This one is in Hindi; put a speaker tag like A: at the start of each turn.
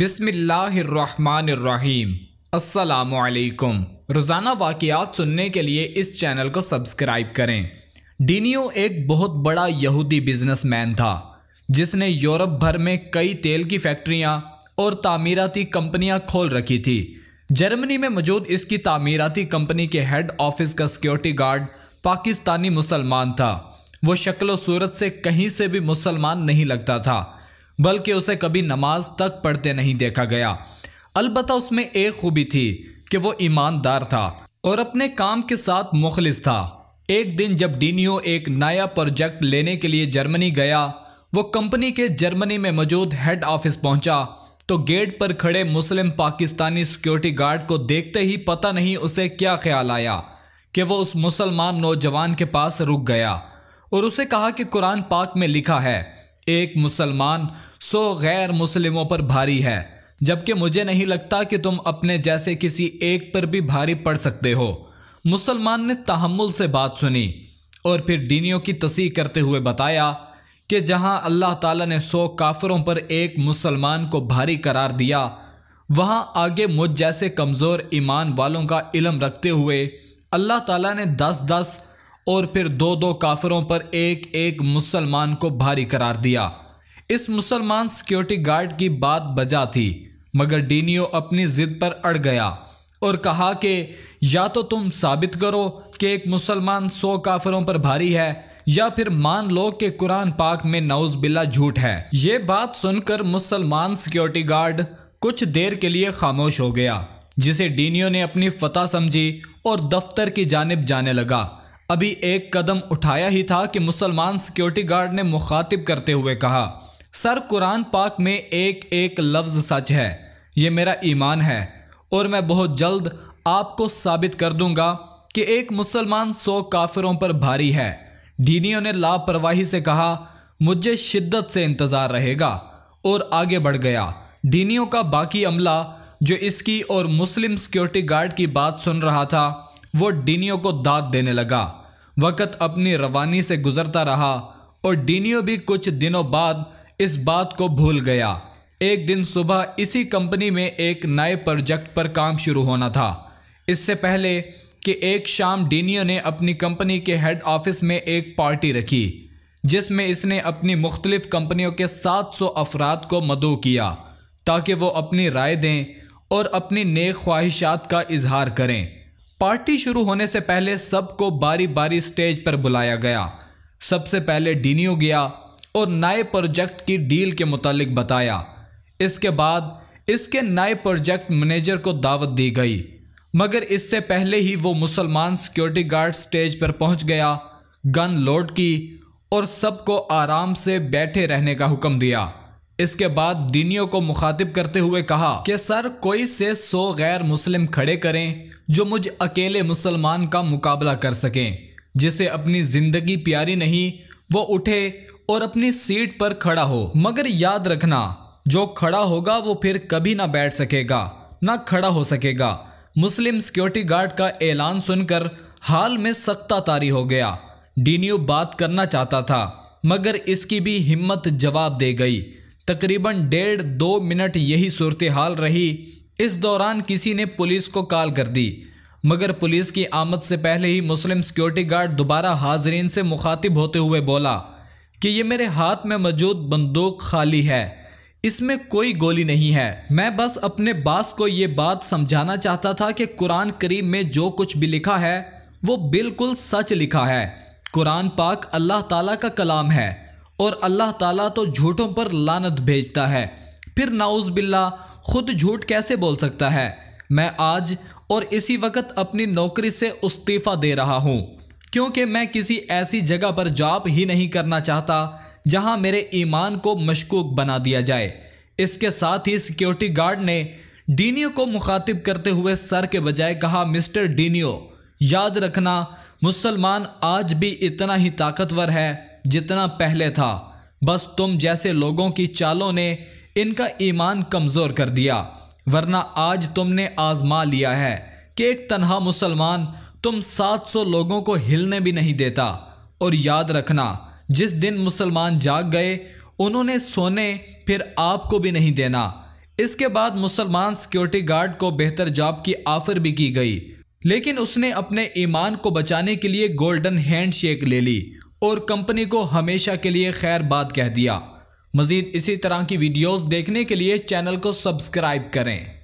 A: बिसमीम् अल्लाम रोज़ाना वाक़ात सुनने के लिए इस चैनल को सब्सक्राइब करें डीनियो एक बहुत बड़ा यहूदी बिजनेसमैन था जिसने यूरोप भर में कई तेल की फैक्ट्रियाँ और तामीराती कंपनियाँ खोल रखी थी जर्मनी में मौजूद इसकी तामीराती कंपनी के हेड ऑफिस का सिक्योरिटी गार्ड पाकिस्तानी मुसलमान था वो शक्ल सूरत से कहीं से भी मुसलमान नहीं लगता था बल्कि उसे कभी नमाज तक पढ़ते नहीं देखा गया अलबत् उसमें एक खूबी थी कि वो ईमानदार था और अपने काम के साथ मुखलिस था एक दिन जब डीनियो एक नया प्रोजेक्ट लेने के लिए जर्मनी गया वो कंपनी के जर्मनी में मौजूद हेड ऑफिस पहुंचा तो गेट पर खड़े मुस्लिम पाकिस्तानी सिक्योरिटी गार्ड को देखते ही पता नहीं उसे क्या ख्याल आया कि वो उस मुसलमान नौजवान के पास रुक गया और उसे कहा कि कुरान पाक में लिखा है एक मुसलमान सो गैर मुसलिमों पर भारी है जबकि मुझे नहीं लगता कि तुम अपने जैसे किसी एक पर भी भारी पड़ सकते हो मुसलमान ने तहमुल से बात सुनी और फिर डीनियों की तसीह करते हुए बताया कि जहां अल्लाह ताला ने सौ काफरों पर एक मुसलमान को भारी करार दिया वहां आगे मुझ जैसे कमज़ोर ईमान वालों का इलम रखते हुए अल्लाह ताला ने दस दस और फिर दो दो काफरों पर एक एक मुसलमान को भारी करार दिया इस मुसलमान सिक्योरिटी गार्ड की बात बजा थी मगर डीनियो अपनी जिद पर अड़ गया और कहा कि या तो तुम साबित करो कि एक मुसलमान सौ काफरों पर भारी है या फिर मान लो कि कुरान पाक में नउज बिल्ला झूठ है ये बात सुनकर मुसलमान सिक्योरिटी गार्ड कुछ देर के लिए खामोश हो गया जिसे डीनियो ने अपनी फतह समझी और दफ्तर की जानब जाने लगा अभी एक कदम उठाया ही था कि मुसलमान सिक्योरिटी गार्ड ने मुखातिब करते हुए कहा सर कुरान पाक में एक एक लफ्ज़ सच है ये मेरा ईमान है और मैं बहुत जल्द आपको साबित कर दूंगा कि एक मुसलमान सौ काफिरों पर भारी है डीनियो ने लापरवाही से कहा मुझे शिद्दत से इंतज़ार रहेगा और आगे बढ़ गया डीनियो का बाकी अमला जो इसकी और मुस्लिम सिक्योरिटी गार्ड की बात सुन रहा था वो डीनियो को दाद देने लगा वक़्त अपनी रवानी से गुजरता रहा और डीनियो भी कुछ दिनों बाद इस बात को भूल गया एक दिन सुबह इसी कंपनी में एक नए प्रोजेक्ट पर काम शुरू होना था इससे पहले कि एक शाम डीनियो ने अपनी कंपनी के हेड ऑफिस में एक पार्टी रखी जिसमें इसने अपनी मुख्तलिफ कंपनियों के 700 अफराद को मदो किया ताकि वो अपनी राय दें और अपनी नेक ख्वाहिशात का इजहार करें पार्टी शुरू होने से पहले सबको बारी बारी स्टेज पर बुलाया गया सबसे पहले डीनियो गया और नए प्रोजेक्ट की डील के मुतालिक बताया इसके बाद इसके नए प्रोजेक्ट मैनेजर को दावत दी गई मगर इससे पहले ही वो मुसलमान सिक्योरिटी गार्ड स्टेज पर पहुंच गया गन लोड की और सबको आराम से बैठे रहने का हुक्म दिया इसके बाद डीनियो को मुखातिब करते हुए कहा कि सर कोई से सौ गैर मुस्लिम खड़े करें जो मुझ अकेले मुसलमान का मुकाबला कर सकें जिसे अपनी ज़िंदगी प्यारी नहीं वो उठे और अपनी सीट पर खड़ा हो मगर याद रखना जो खड़ा होगा वो फिर कभी ना बैठ सकेगा ना खड़ा हो सकेगा मुस्लिम सिक्योरिटी गार्ड का ऐलान सुनकर हाल में सख्ता तारी हो गया डीन्यू बात करना चाहता था मगर इसकी भी हिम्मत जवाब दे गई तकरीबन डेढ़ दो मिनट यही सूरत हाल रही इस दौरान किसी ने पुलिस को कॉल कर दी मगर पुलिस की आमद से पहले ही मुस्लिम सिक्योरिटी गार्ड दोबारा हाजरीन से मुखातिब होते हुए बोला कि ये मेरे हाथ में मौजूद बंदूक खाली है इसमें कोई गोली नहीं है मैं बस अपने बास को ये बात समझाना चाहता था कि कुरान करीम में जो कुछ भी लिखा है वो बिल्कुल सच लिखा है कुरान पाक अल्लाह ताला का कलाम है और अल्लाह ताला तो झूठों पर लानत भेजता है फिर नाउज बिल्ला खुद झूठ कैसे बोल सकता है मैं आज और इसी वक्त अपनी नौकरी से इस्तीफ़ा दे रहा हूँ क्योंकि मैं किसी ऐसी जगह पर जॉब ही नहीं करना चाहता जहाँ मेरे ईमान को मशकूक बना दिया जाए इसके साथ ही सिक्योरिटी गार्ड ने डीनियो को मुखातिब करते हुए सर के बजाय कहा मिस्टर डीनियो याद रखना मुसलमान आज भी इतना ही ताकतवर है जितना पहले था बस तुम जैसे लोगों की चालों ने इनका ईमान कमज़ोर कर दिया वरना आज तुमने आजमा लिया है कि एक तनहा मुसलमान तुम 700 लोगों को हिलने भी नहीं देता और याद रखना जिस दिन मुसलमान जाग गए उन्होंने सोने फिर आपको भी नहीं देना इसके बाद मुसलमान सिक्योरिटी गार्ड को बेहतर जॉब की ऑफर भी की गई लेकिन उसने अपने ईमान को बचाने के लिए गोल्डन हैंड शेक ले ली और कंपनी को हमेशा के लिए खैर बात कह दिया मजीद इसी तरह की वीडियोस देखने के लिए चैनल को सब्सक्राइब करें